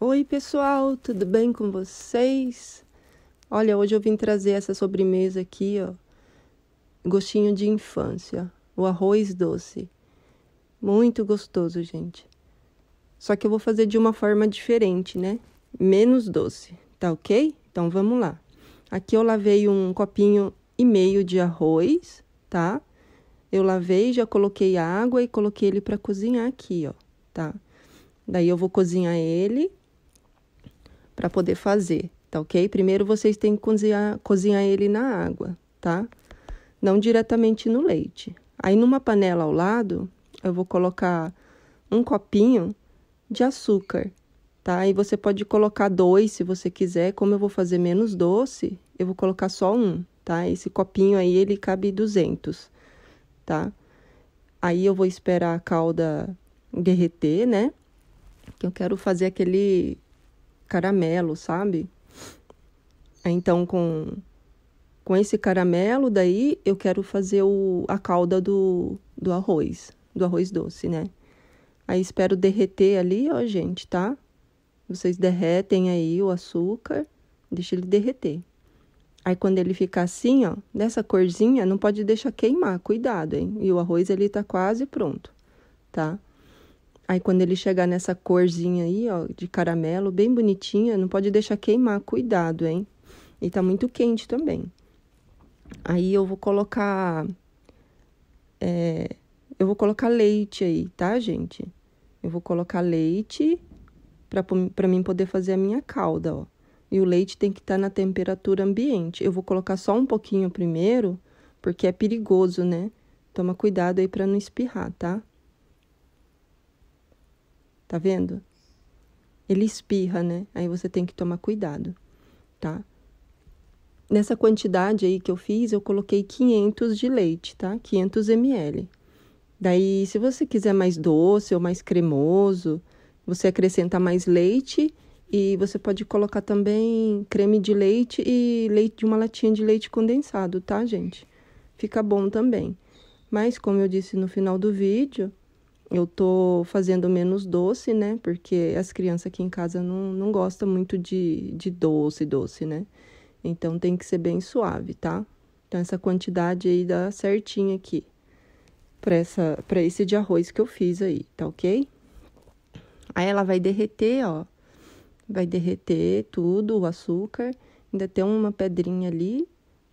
Oi, pessoal, tudo bem com vocês? Olha, hoje eu vim trazer essa sobremesa aqui, ó. Gostinho de infância, o arroz doce. Muito gostoso, gente. Só que eu vou fazer de uma forma diferente, né? Menos doce, tá ok? Então vamos lá. Aqui eu lavei um copinho e meio de arroz, tá? Eu lavei, já coloquei água e coloquei ele para cozinhar aqui, ó, tá? Daí eu vou cozinhar ele para poder fazer, tá ok? Primeiro vocês têm que cozinhar, cozinhar ele na água, tá? Não diretamente no leite. Aí numa panela ao lado, eu vou colocar um copinho de açúcar, tá? E você pode colocar dois se você quiser. Como eu vou fazer menos doce, eu vou colocar só um, tá? Esse copinho aí, ele cabe 200, tá? Aí eu vou esperar a calda derreter, né? Que eu quero fazer aquele caramelo, sabe? Então, com, com esse caramelo, daí eu quero fazer o, a calda do, do arroz, do arroz doce, né? Aí espero derreter ali, ó, gente, tá? Vocês derretem aí o açúcar, deixa ele derreter. Aí quando ele ficar assim, ó, dessa corzinha, não pode deixar queimar, cuidado, hein? E o arroz ele tá quase pronto, tá? Aí quando ele chegar nessa corzinha aí, ó, de caramelo, bem bonitinha, não pode deixar queimar, cuidado, hein? E tá muito quente também. Aí eu vou colocar... É, eu vou colocar leite aí, tá, gente? Eu vou colocar leite para mim poder fazer a minha calda, ó. E o leite tem que estar tá na temperatura ambiente. Eu vou colocar só um pouquinho primeiro, porque é perigoso, né? Toma cuidado aí para não espirrar, tá? Tá vendo? Ele espirra, né? Aí você tem que tomar cuidado, tá? Nessa quantidade aí que eu fiz, eu coloquei 500 de leite, tá? 500 ml. Daí, se você quiser mais doce ou mais cremoso, você acrescenta mais leite e você pode colocar também creme de leite e leite de uma latinha de leite condensado, tá, gente? Fica bom também. Mas como eu disse no final do vídeo, eu tô fazendo menos doce, né? Porque as crianças aqui em casa não, não gostam muito de, de doce, doce, né? Então tem que ser bem suave, tá? Então essa quantidade aí dá certinha aqui para essa para esse de arroz que eu fiz aí, tá OK? Aí ela vai derreter, ó. Vai derreter tudo o açúcar, ainda tem uma pedrinha ali,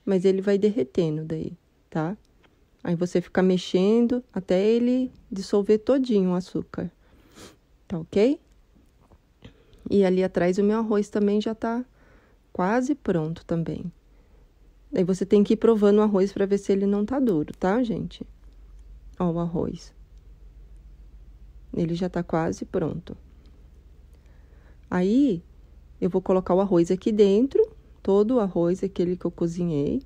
mas ele vai derretendo daí, tá? Aí você fica mexendo até ele dissolver todinho o açúcar. Tá ok? E ali atrás o meu arroz também já tá quase pronto também. Aí você tem que ir provando o arroz para ver se ele não tá duro, tá, gente? Ó o arroz. Ele já tá quase pronto. Aí eu vou colocar o arroz aqui dentro, todo o arroz aquele que eu cozinhei,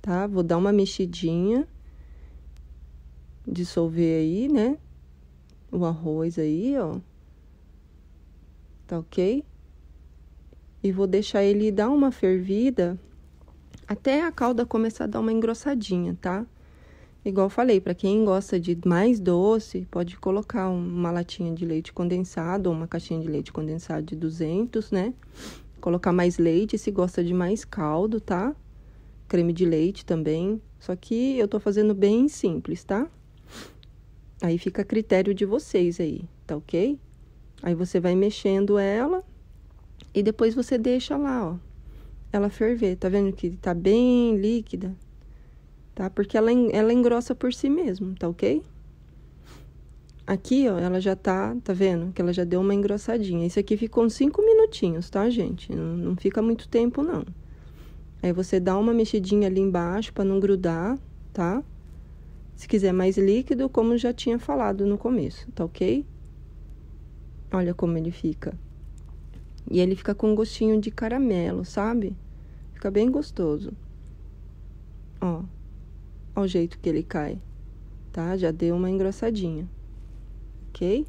tá? Vou dar uma mexidinha dissolver aí, né? O arroz aí, ó. Tá ok? E vou deixar ele dar uma fervida até a calda começar a dar uma engrossadinha, tá? Igual falei, para quem gosta de mais doce, pode colocar uma latinha de leite condensado ou uma caixinha de leite condensado de 200, né? Colocar mais leite se gosta de mais caldo, tá? Creme de leite também. Só que eu tô fazendo bem simples, tá? Aí fica a critério de vocês aí, tá ok? Aí você vai mexendo ela e depois você deixa lá, ó. Ela ferver, tá vendo que tá bem líquida? Tá? Porque ela, ela engrossa por si mesmo, tá ok? Aqui, ó, ela já tá, tá vendo? Que ela já deu uma engrossadinha. Isso aqui ficou uns 5 minutinhos, tá, gente? Não, não fica muito tempo, não. Aí você dá uma mexidinha ali embaixo para não grudar, tá? Tá? Se quiser mais líquido, como já tinha falado no começo, tá ok? Olha como ele fica. E ele fica com um gostinho de caramelo, sabe? Fica bem gostoso. Ó, ao o jeito que ele cai, tá? Já deu uma engrossadinha, ok?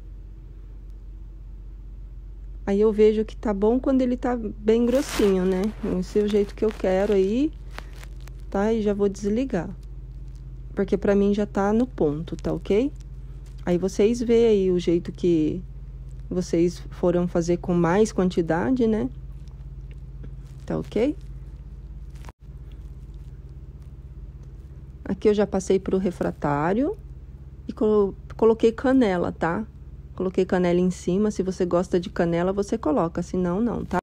Aí eu vejo que tá bom quando ele tá bem grossinho, né? Esse é o jeito que eu quero aí, tá? E já vou desligar porque para mim já tá no ponto, tá ok? Aí vocês veem aí o jeito que vocês foram fazer com mais quantidade, né? Tá ok? Aqui eu já passei pro refratário e coloquei canela, tá? Coloquei canela em cima. Se você gosta de canela, você coloca. Se não, não, tá?